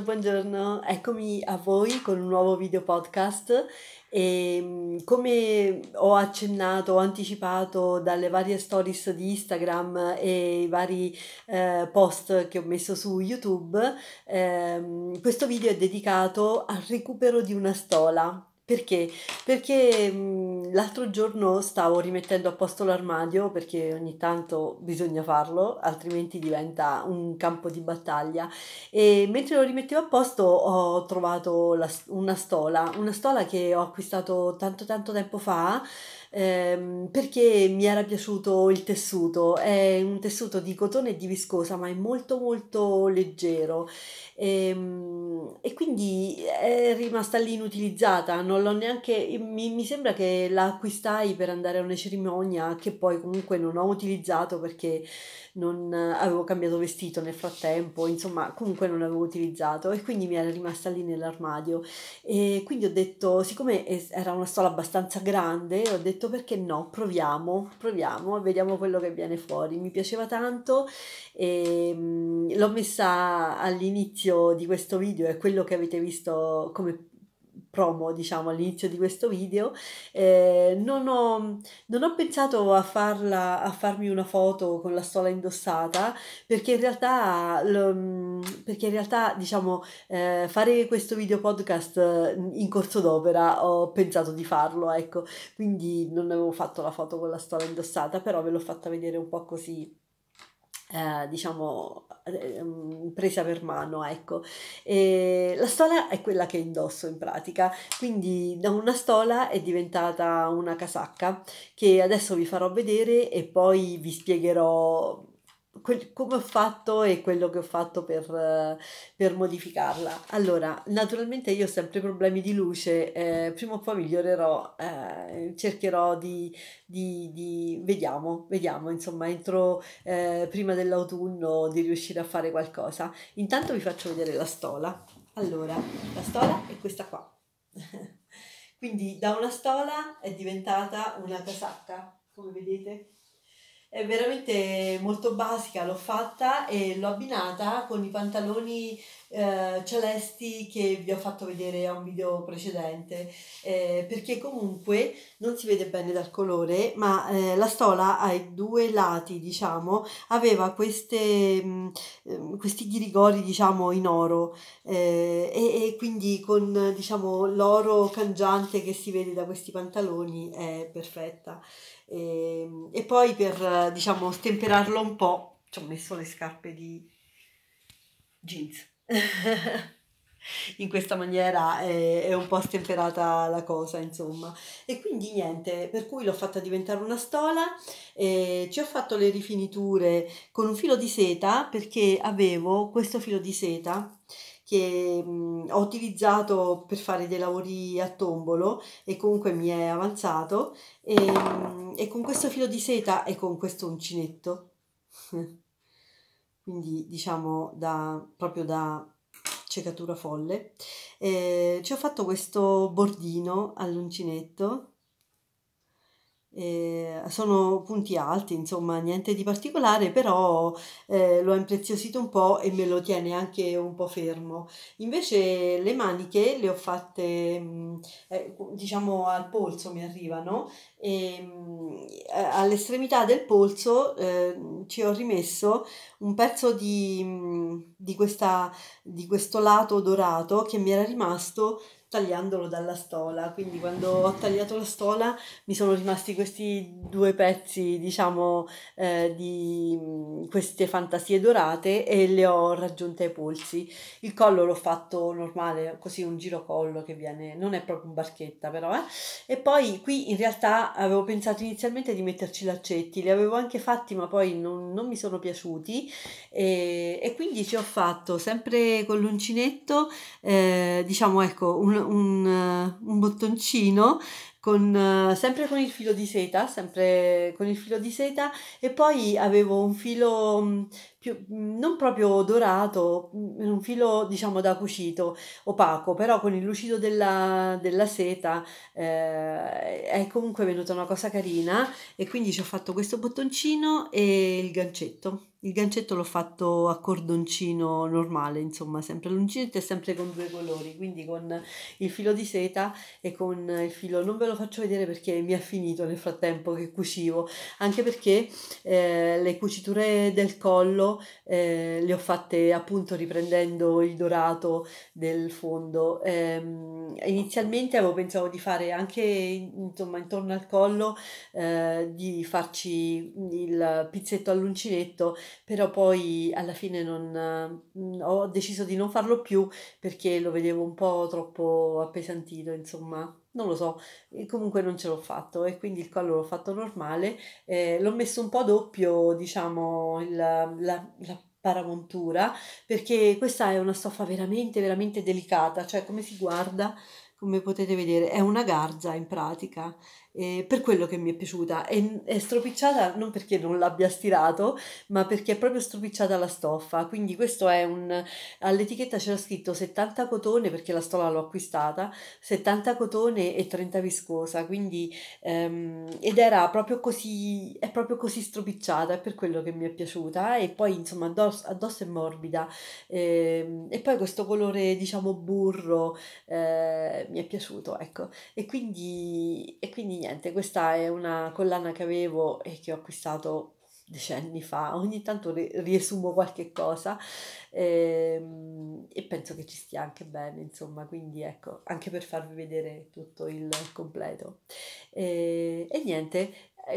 Buongiorno, buongiorno, eccomi a voi con un nuovo video podcast e ehm, come ho accennato, ho anticipato dalle varie stories di Instagram e i vari eh, post che ho messo su YouTube, ehm, questo video è dedicato al recupero di una stola perché? Perché mh, mhmm, l'altro giorno stavo rimettendo a posto l'armadio perché ogni tanto bisogna farlo, altrimenti diventa un campo di battaglia. E mentre lo rimettevo a posto ho trovato la, una stola, una stola che ho acquistato tanto tanto tempo fa ehm, perché mi era piaciuto il tessuto, è un tessuto di cotone e di viscosa ma è molto molto leggero ehm, e, quindi è rimasta lì inutilizzata, non l'ho neanche, mi, mi sembra che la acquistai per andare a una cerimonia che poi comunque non ho utilizzato perché non avevo cambiato vestito nel frattempo, insomma comunque non l'avevo utilizzato e quindi mi era rimasta lì nell'armadio e quindi ho detto, siccome era una stola abbastanza grande, ho detto detto perché no, proviamo, proviamo, e vediamo quello che viene fuori. Mi piaceva tanto e ehm, l'ho messa all'inizio di questo video, è quello che avete visto come promo, diciamo, all'inizio di questo video, eh, non, ho, non, ho, pensato a, farla, a farmi una foto con la stola indossata, perché in realtà, lo, mm, perché in realtà diciamo, eh, fare questo video podcast mm, in corso d'opera ho pensato di farlo, ecco, quindi non avevo fatto la foto con la stola indossata, però ve l'ho fatta vedere un po' così eh, diciamo eh, mm, presa per mano ecco e la stola è quella che indosso in pratica quindi da una stola è diventata una casacca che adesso vi farò vedere e poi vi spiegherò Quel, come ho fatto e quello che ho fatto per, per, modificarla. Allora, naturalmente io ho sempre problemi di luce, eh, prima o poi migliorerò, eh, cercherò di, di, di, vediamo, vediamo, insomma, entro eh, prima dell'autunno di riuscire a fare qualcosa. Intanto vi faccio vedere la stola. Allora, la stola è questa qua. Quindi da una stola è diventata una casacca, come vedete è veramente molto basica, l'ho fatta e l'ho abbinata con i pantaloni eh, celesti che vi ho fatto vedere a un video precedente eh, perché comunque non si vede bene dal colore ma eh, la stola ai due lati diciamo aveva queste, mh, mm, ehm, questi ghirigori diciamo in oro eh, e, e, quindi con diciamo l'oro cangiante che si vede da questi pantaloni è perfetta e, ehm, e poi per, diciamo, stemperarlo un po', ci ho messo le scarpe di jeans. in questa maniera è, è, un po' stemperata la cosa, insomma. E quindi niente, per cui l'ho fatta diventare una stola, eh, ci ho fatto le rifiniture con un filo di seta perché avevo questo filo di seta che mh, ho utilizzato per fare dei lavori a tombolo e comunque mi è avanzato e, mh, e con questo filo di seta e con questo uncinetto quindi diciamo da proprio da Cecatura folle, e eh, ci ho fatto questo bordino all'uncinetto, eh, sono punti alti, insomma niente di particolare, però eh, l'ho impreziosito un po' e me lo tiene anche un po' fermo. Invece le maniche le ho fatte, mh, mm, eh, diciamo al polso mi arrivano, e, mh, mm, eh, all'estremità del polso eh, ci ho rimesso un pezzo di, mm, di, questa, di questo lato dorato che mi era rimasto tagliandolo dalla stola, quindi quando ho tagliato la stola mi sono rimasti questi due pezzi, diciamo, eh, di mm, queste fantasie dorate e le ho raggiunte ai polsi. Il collo l'ho fatto normale, così un giro collo che viene, non è proprio un barchetta però, eh. E poi qui in realtà avevo pensato inizialmente di metterci laccetti, li avevo anche fatti ma poi non, non mi sono piaciuti e, e, quindi ci ho fatto sempre con l'uncinetto, eh, diciamo, ecco, un un, eh, un bottoncino con, eh, sempre con il filo di seta, sempre con il filo di seta e poi avevo un filo mm, più, mm, non proprio dorato, mm, un filo diciamo da cucito, opaco, però con il lucido della, della seta eh, è comunque venuta una cosa carina e quindi ci ho fatto questo bottoncino e il gancetto il gancetto l'ho fatto a cordoncino normale, insomma, sempre l'uncinetto è sempre con due colori, quindi con il filo di seta e con il filo, non ve lo faccio vedere perché mi ha finito nel frattempo che cucivo, anche perché eh, le cuciture del collo eh, le ho fatte appunto riprendendo il dorato del fondo. Eh, inizialmente avevo pensato di fare anche insomma intorno al collo eh, di farci il pizzetto all'uncinetto però poi alla fine non, mm, ho deciso di non farlo più perché lo vedevo un po' troppo appesantito, insomma, non lo so, comunque non ce l'ho fatto e quindi il collo l'ho fatto normale, eh, l'ho messo un po' doppio, diciamo, il, la, la paramontura perché questa è una stoffa veramente veramente delicata cioè come si guarda come potete vedere è una garza in pratica eh, per quello che mi è piaciuta. È, è, stropicciata non perché non l'abbia stirato, ma perché è proprio stropicciata la stoffa. Quindi questo è un... all'etichetta c'era scritto 70 cotone, perché la stola l'ho acquistata, 70 cotone e 30 viscosa, quindi... Ehm, ed era proprio così, è proprio così stropicciata, è per quello che mi è piaciuta. E poi insomma addosso, addosso è morbida. Eh, e poi questo colore diciamo burro eh, mi è piaciuto, ecco. E quindi... E quindi niente, questa è una collana che avevo e che ho acquistato decenni fa, ogni tanto riesumo qualche cosa ehm, e penso che ci stia anche bene, insomma, quindi ecco, anche per farvi vedere tutto il completo. E, e niente,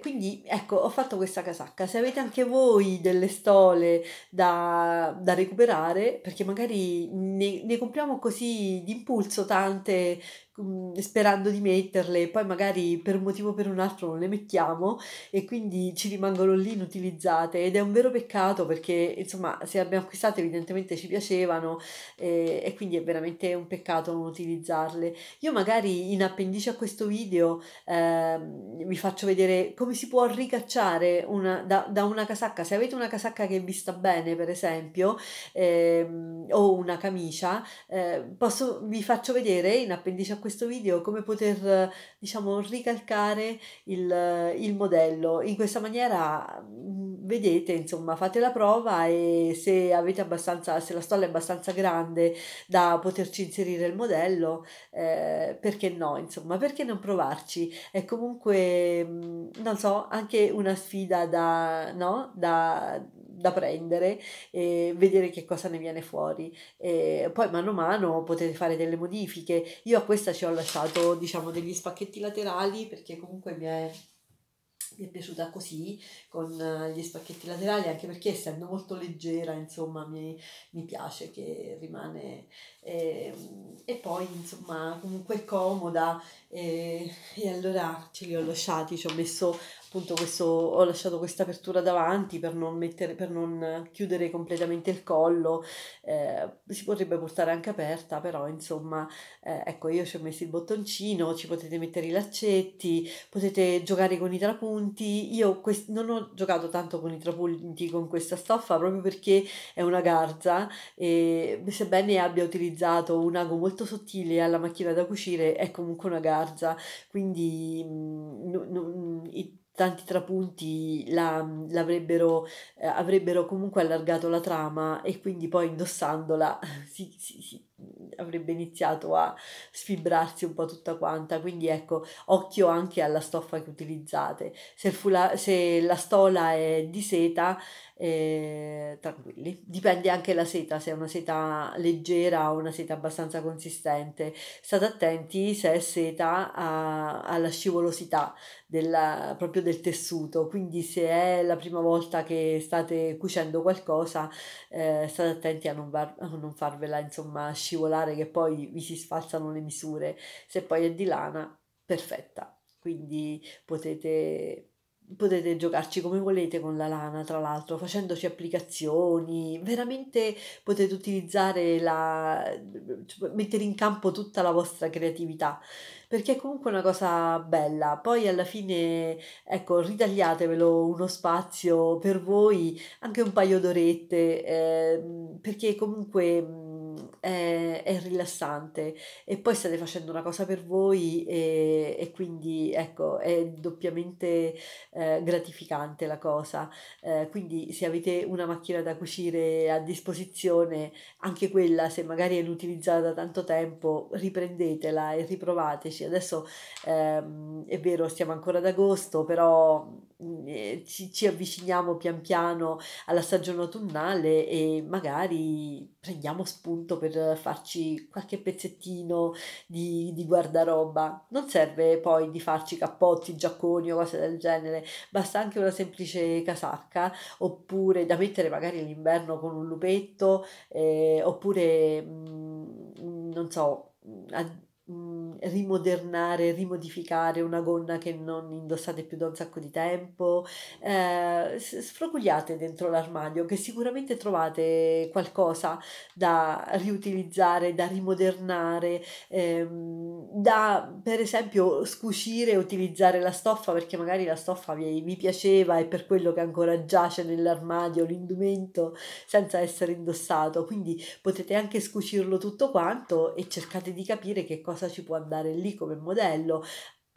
quindi ecco, ho fatto questa casacca. Se avete anche voi delle stole da, da recuperare, perché magari ne, ne compriamo così d'impulso tante Mm, sperando di metterle, poi magari per un motivo o per un altro non le mettiamo e quindi ci rimangono lì inutilizzate ed è un vero peccato perché insomma se le abbiamo acquistate evidentemente ci piacevano eh, e quindi è veramente un peccato non utilizzarle. Io magari in appendice a questo video eh, vi faccio vedere come si può ricacciare una, da, da, una casacca, se avete una casacca che vi sta bene per esempio eh, o una camicia, eh, posso, vi faccio vedere in appendice a questo questo video come poter diciamo ricalcare il, il modello in questa maniera vedete insomma fate la prova e se avete abbastanza se la stolla è abbastanza grande da poterci inserire il modello eh, perché no insomma perché non provarci è comunque non so anche una sfida da no da da prendere e vedere che cosa ne viene fuori. E poi mano a mano potete fare delle modifiche. Io a questa ci ho lasciato diciamo degli spacchetti laterali perché comunque mi è mi è piaciuta così con eh, gli spacchetti laterali anche perché essendo molto leggera insomma mi, mi piace che rimane eh, e poi insomma comunque comoda eh, e allora ce li ho lasciati ci ho messo appunto questo, ho lasciato questa apertura davanti per non, mettere, per non chiudere completamente il collo, eh, si potrebbe portare anche aperta, però insomma, eh, ecco io ci ho messo il bottoncino, ci potete mettere i laccetti, potete giocare con i trapunti, io quest- non ho giocato tanto con i trapunti con questa stoffa proprio perché è una garza e sebbene abbia utilizzato un ago molto sottile alla macchina da cucire è comunque una garza, quindi... Mm, no, no, mm, it, tanti trapunti la, l'avrebbero, eh, avrebbero comunque allargato la trama e quindi poi indossandola si, si, si, avrebbe iniziato a sfibrarsi un po' tutta quanta, quindi ecco, occhio anche alla stoffa che utilizzate. Se, fula, se la stola è di seta, eh, tranquilli. Dipende anche la seta, se è una seta leggera o una seta abbastanza consistente. State attenti se è seta a, alla scivolosità della, proprio del tessuto, quindi se è la prima volta che state cucendo qualcosa, eh, state attenti a non, var- a non farvela insomma scivolare pensare che poi vi si sfalzano le misure, se poi è di lana, perfetta, quindi potete potete giocarci come volete con la lana, tra l'altro, facendoci applicazioni, veramente potete utilizzare la mettere in campo tutta la vostra creatività, perché è comunque una cosa bella. Poi alla fine, ecco, ritagliatevelo uno spazio per voi, anche un paio d'orette, eh, perché comunque è, è rilassante e poi state facendo una cosa per voi e, e quindi ecco è doppiamente eh, gratificante la cosa eh, quindi se avete una macchina da cucire a disposizione anche quella se magari è inutilizzata da tanto tempo riprendetela e riprovateci adesso ehm, è vero stiamo ancora ad agosto però eh, ci, ci, avviciniamo pian piano alla stagione autunnale e magari prendiamo spunto per farci qualche pezzettino di, di guardaroba. Non serve poi di farci cappotti, giacconi o cose del genere, basta anche una semplice casacca oppure da mettere magari all'inverno con un lupetto eh, oppure mh, mm, non so rimodernare, rimodificare una gonna che non indossate più da un sacco di tempo, eh, sfrocugliate dentro l'armadio che sicuramente trovate qualcosa da riutilizzare, da rimodernare, ehm, da per esempio scucire e utilizzare la stoffa perché magari la stoffa vi, vi piaceva e per quello che ancora giace nell'armadio, l'indumento senza essere indossato, quindi potete anche scucirlo tutto quanto e cercate di capire che cosa ci può andare dare lì come modello,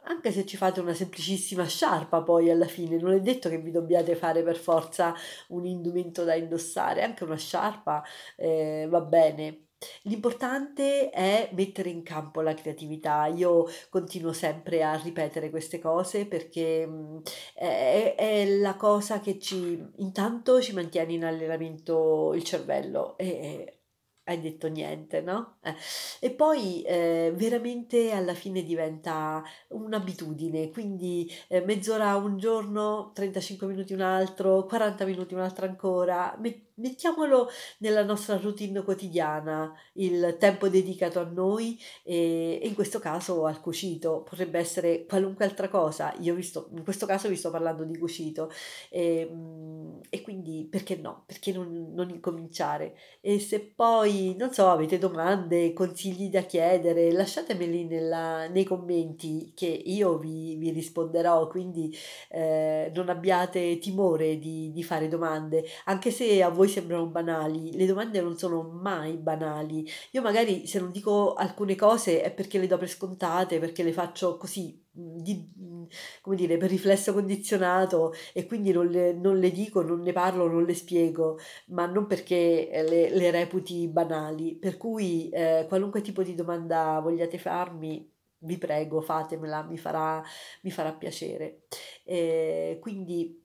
anche se ci fate una semplicissima sciarpa poi alla fine, non è detto che vi dobbiate fare per forza un indumento da indossare, anche una sciarpa eh, va bene. L'importante è mettere in campo la creatività. Io continuo sempre a ripetere queste cose perché mm, è, è la cosa che ci intanto ci mantiene in allenamento il cervello e hai detto niente, no? Eh. E poi eh, veramente alla fine diventa un'abitudine, quindi eh, mezz'ora un giorno, 35 minuti un altro, 40 minuti un'altra ancora, metti mettiamolo nella nostra routine quotidiana, il tempo dedicato a noi e, in questo caso al cucito, potrebbe essere qualunque altra cosa, io sto, in questo caso vi sto parlando di cucito e, ehm, e quindi perché no, perché non, non, incominciare e se poi, non so, avete domande, consigli da chiedere, lasciatemeli nella, nei commenti che io vi, vi risponderò, quindi eh, non abbiate timore di, di fare domande, anche se a voi sembrano banali, le domande non sono mai banali. Io magari se non dico alcune cose è perché le do per scontate, perché le faccio così, mm, di, mm, come dire, per riflesso condizionato e quindi non le, non le, dico, non ne parlo, non le spiego, ma non perché eh, le, le reputi banali. Per cui eh, qualunque tipo di domanda vogliate farmi, vi prego, fatemela, mi farà, mi farà piacere. Eh, quindi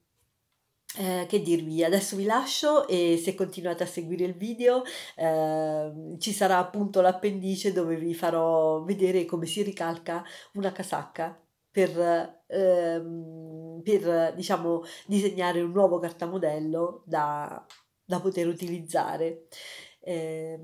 eh, che dirvi, adesso vi lascio e se continuate a seguire il video eh, ci sarà appunto l'appendice dove vi farò vedere come si ricalca una casacca per, ehm, per diciamo disegnare un nuovo cartamodello da, da poter utilizzare. Eh,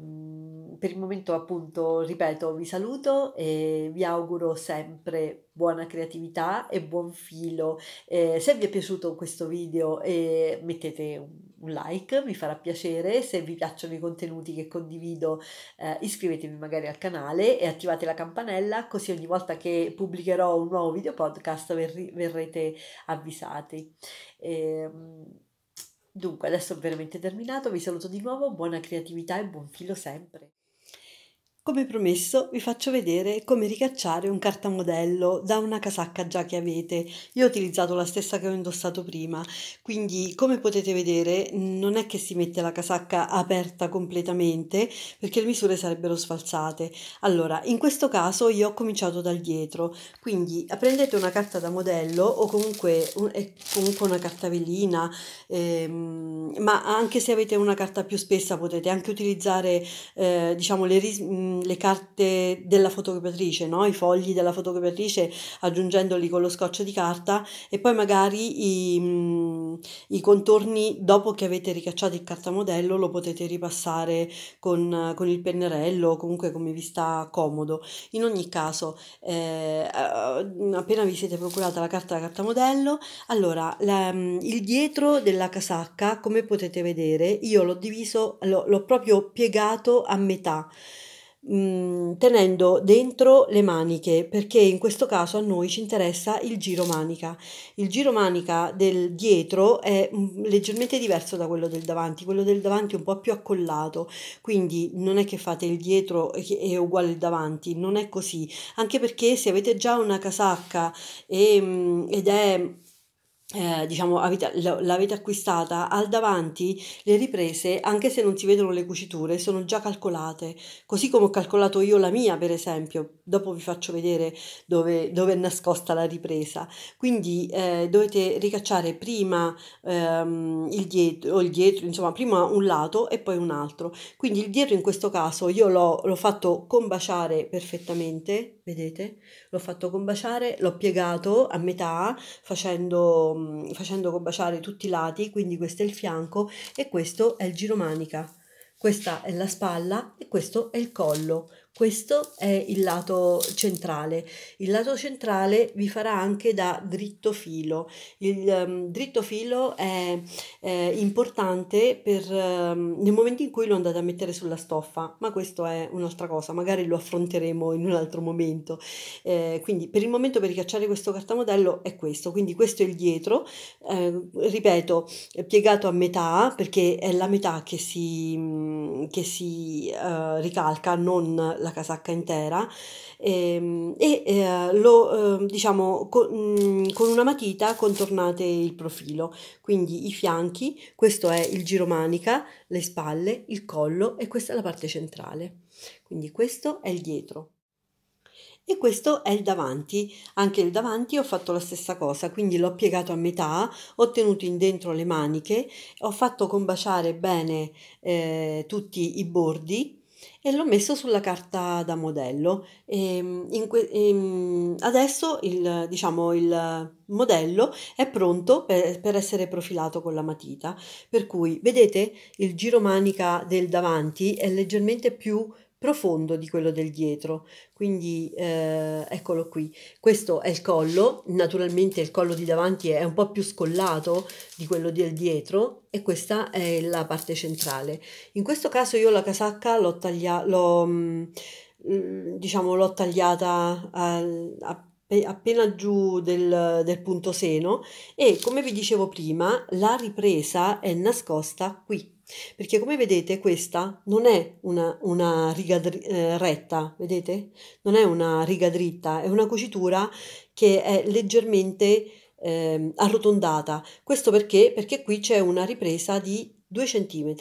per il momento appunto, ripeto, vi saluto e vi auguro sempre buona creatività e buon filo. Eh, se vi è piaciuto questo video eh, mettete un, un, like, mi farà piacere. Se vi piacciono i contenuti che condivido eh, iscrivetevi magari al canale e attivate la campanella così ogni volta che pubblicherò un nuovo video podcast verri- verrete avvisati. Ehm, Dunque, adesso ho veramente terminato, vi saluto di nuovo, buona creatività e buon filo sempre. Come promesso vi faccio vedere come ricacciare un cartamodello da una casacca già che avete. Io ho utilizzato la stessa che ho indossato prima, quindi come potete vedere non è che si mette la casacca aperta completamente perché le misure sarebbero sfalsate. Allora, in questo caso io ho cominciato dal dietro, quindi prendete una carta da modello o comunque, un, comunque una cartavellina, ehm, ma anche se avete una carta più spessa potete anche utilizzare eh, diciamo le risorse Ehm, le carte della fotocopiatrice, no? i fogli della fotocopiatrice aggiungendoli con lo scotch di carta e poi magari i, mm, i contorni dopo che avete ricacciato il cartamodello lo potete ripassare con, con il pennarello o comunque come vi sta comodo. In ogni caso, eh, appena vi siete procurata la carta da cartamodello, allora la, mm, il dietro della casacca, come potete vedere, io l'ho diviso, l'ho, l'ho proprio piegato a metà. Mm, tenendo dentro le maniche perché in questo caso a noi ci interessa il giro manica il giro manica del dietro è mm, leggermente diverso da quello del davanti quello del davanti è un po' più accollato quindi non è che fate il dietro è uguale al davanti non è così anche perché se avete già una casacca e, mm, ed è eh, diciamo avete, l'avete acquistata al davanti le riprese anche se non si vedono le cuciture sono già calcolate così come ho calcolato io la mia per esempio dopo vi faccio vedere dove, dove è nascosta la ripresa quindi eh, dovete ricacciare prima ehm, il, dietro, il dietro insomma prima un lato e poi un altro quindi il dietro in questo caso io l'ho, l'ho fatto combaciare perfettamente vedete l'ho fatto combaciare l'ho piegato a metà facendo facendo combaciare tutti i lati, quindi questo è il fianco e questo è il giro manica. Questa è la spalla e questo è il collo. Questo è il lato centrale. Il lato centrale vi farà anche da dritto filo. Il um, dritto filo è, è importante per, um, nel momento in cui lo andate a mettere sulla stoffa, ma questo è un'altra cosa, magari lo affronteremo in un altro momento. Eh, quindi per il momento per ricacciare questo cartamodello è questo, quindi questo è il dietro, eh, ripeto, piegato a metà perché è la metà che si, che si uh, ricalca, non la casacca intera e, ehm, e eh, lo eh, diciamo con, mm, con una matita contornate il profilo, quindi i fianchi, questo è il giro manica, le spalle, il collo e questa è la parte centrale. Quindi questo è il dietro e questo è il davanti. Anche il davanti ho fatto la stessa cosa, quindi l'ho piegato a metà, ho tenuto in dentro le maniche, ho fatto combaciare bene eh, tutti i bordi e l'ho messo sulla carta da modello. E, ehm, que- e ehm, adesso il, diciamo, il, modello è pronto per, per, essere profilato con la matita, per cui vedete il giro manica del davanti è leggermente più profondo di quello del dietro. Quindi eh, eccolo qui. Questo è il collo, naturalmente il collo di davanti è un po' più scollato di quello del dietro e questa è la parte centrale. In questo caso io la casacca l'ho tagliata, mm, mm, diciamo, l'ho tagliata a, a appena giù del, del, punto seno e come vi dicevo prima la ripresa è nascosta qui perché come vedete questa non è una, una riga dr- eh, retta, vedete? Non è una riga dritta, è una cucitura che è leggermente eh, arrotondata. Questo perché? Perché qui c'è una ripresa di 2 cm.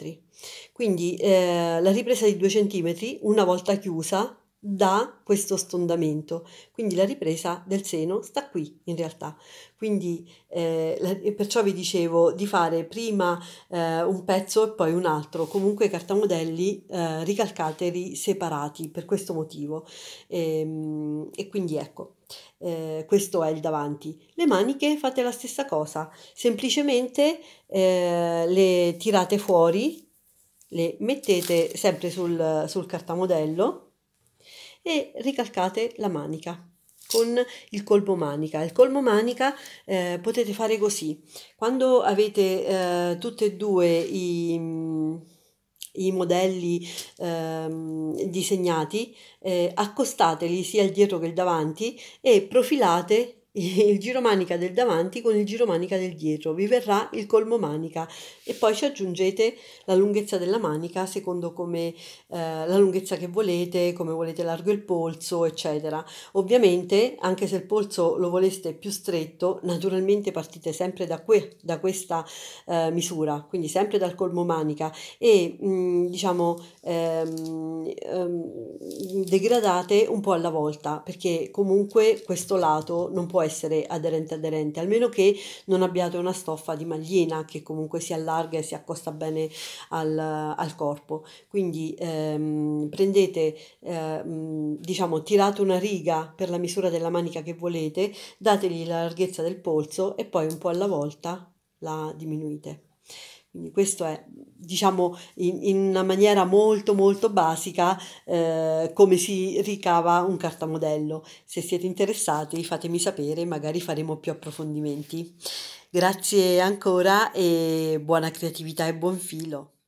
Quindi eh, la ripresa di 2 cm, una volta chiusa, da questo stondamento. Quindi la ripresa del seno sta qui in realtà. Quindi eh, la, perciò vi dicevo di fare prima eh, un pezzo e poi un altro, comunque cartamodelli eh, ricalcateri separati per questo motivo. E, ehm, e quindi ecco. Eh, questo è il davanti. Le maniche fate la stessa cosa, semplicemente eh, le tirate fuori, le mettete sempre sul, sul cartamodello e ricalcate la manica con il colmo manica. Il colmo manica eh, potete fare così. Quando avete eh, tutti e due i, i modelli ehm, eh, disegnati, accostateli sia il dietro che il davanti e profilate il giro manica del davanti con il giro manica del dietro, vi verrà il colmo manica e poi ci aggiungete la lunghezza della manica secondo come eh, la lunghezza che volete, come volete largo il polso, eccetera. Ovviamente, anche se il polso lo voleste più stretto, naturalmente partite sempre da, que- da questa eh, misura, quindi sempre dal colmo manica e mh, mm, diciamo ehm, ehm, degradate un po' alla volta perché comunque questo lato non può essere aderente aderente, almeno che non abbiate una stoffa di magliena che comunque si allarga e si accosta bene al, al corpo. Quindi ehm, prendete, ehm, diciamo, tirate una riga per la misura della manica che volete, dategli la larghezza del polso e poi un po' alla volta la diminuite. Quindi questo è, diciamo, in, in una maniera molto molto basica eh, come si ricava un cartamodello. Se siete interessati fatemi sapere, magari faremo più approfondimenti. Grazie ancora e buona creatività e buon filo.